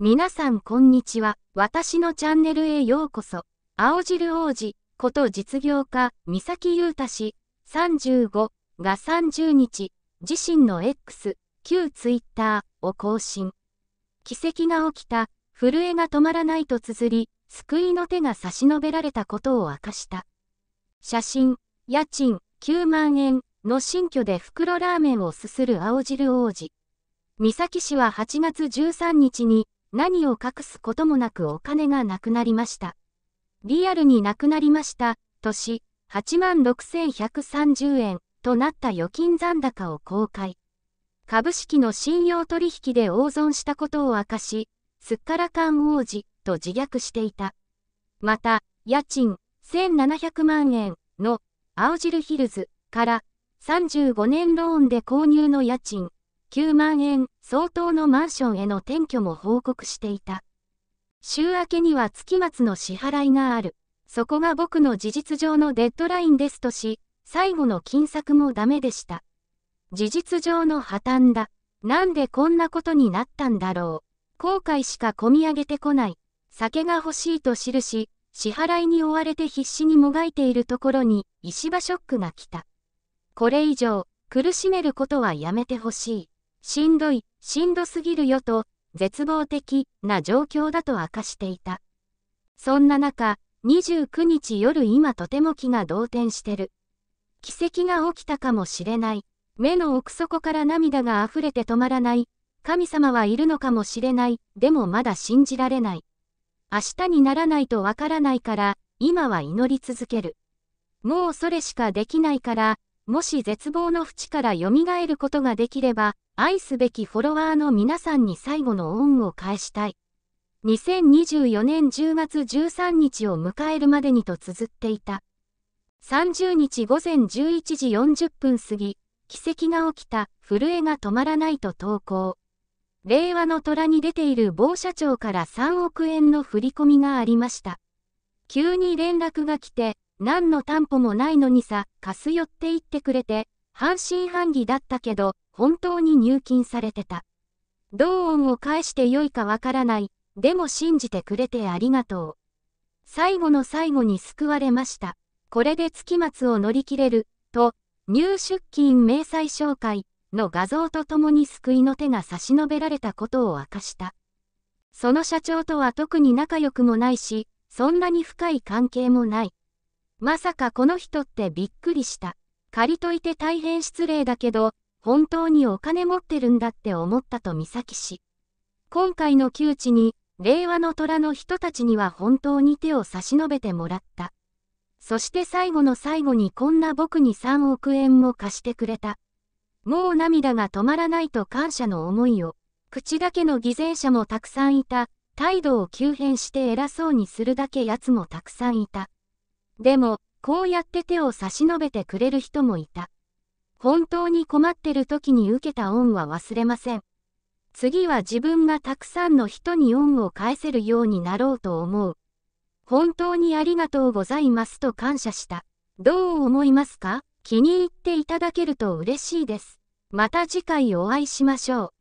皆さんこんにちは。私のチャンネルへようこそ。青汁王子こと実業家、三崎優太氏35が30日、自身の X、旧 Twitter を更新。奇跡が起きた、震えが止まらないと綴り、救いの手が差し伸べられたことを明かした。写真、家賃9万円の新居で袋ラーメンをすする青汁王子。三崎氏は8月13日に何を隠すこともなくお金がなくなりました。リアルになくなりました、とし、86,130円となった預金残高を公開。株式の信用取引で大損したことを明かし、すっからかん王子と自虐していた。また、家賃1700万円の青汁ヒルズから35年ローンで購入の家賃9万円相当のマンションへの転居も報告していた。週明けには月末の支払いがある。そこが僕の事実上のデッドラインですとし、最後の金策もダメでした。事実上の破綻だ。なんでこんなことになったんだろう。後悔しか込み上げてこない。酒が欲しいと記し、支払いに追われて必死にもがいているところに、石破ショックが来た。これ以上、苦しめることはやめてほしい。しんどい、しんどすぎるよと、絶望的な状況だと明かしていた。そんな中、29日夜今とても気が動転してる。奇跡が起きたかもしれない。目の奥底から涙が溢れて止まらない。神様はいるのかもしれない。でもまだ信じられない。明日にならないとわからないから、今は祈り続ける。もうそれしかできないから、もし絶望の淵から蘇ることができれば、愛すべきフォロワーの皆さんに最後の恩を返したい。2024年10月13日を迎えるまでにと綴っていた。30日午前11時40分過ぎ、奇跡が起きた、震えが止まらないと投稿。令和の虎に出ている某社長から3億円の振り込みがありました。急に連絡が来て、何の担保もないのにさ、貸す寄って言ってくれて、半信半疑だったけど、本当に入金されてた。同音を返してよいかわからない。でも信じてくれてありがとう。最後の最後に救われました。これで月末を乗り切れる。と、入出金明細紹介の画像とともに救いの手が差し伸べられたことを明かした。その社長とは特に仲良くもないし、そんなに深い関係もない。まさかこの人ってびっくりした。借りといて大変失礼だけど、本当にお金持ってるんだって思ったと美咲氏。今回の窮地に、令和の虎の人たちには本当に手を差し伸べてもらった。そして最後の最後にこんな僕に3億円も貸してくれた。もう涙が止まらないと感謝の思いを、口だけの偽善者もたくさんいた、態度を急変して偉そうにするだけ奴もたくさんいた。でも、こうやって手を差し伸べてくれる人もいた。本当に困ってる時に受けた恩は忘れません。次は自分がたくさんの人に恩を返せるようになろうと思う。本当にありがとうございますと感謝した。どう思いますか気に入っていただけると嬉しいです。また次回お会いしましょう。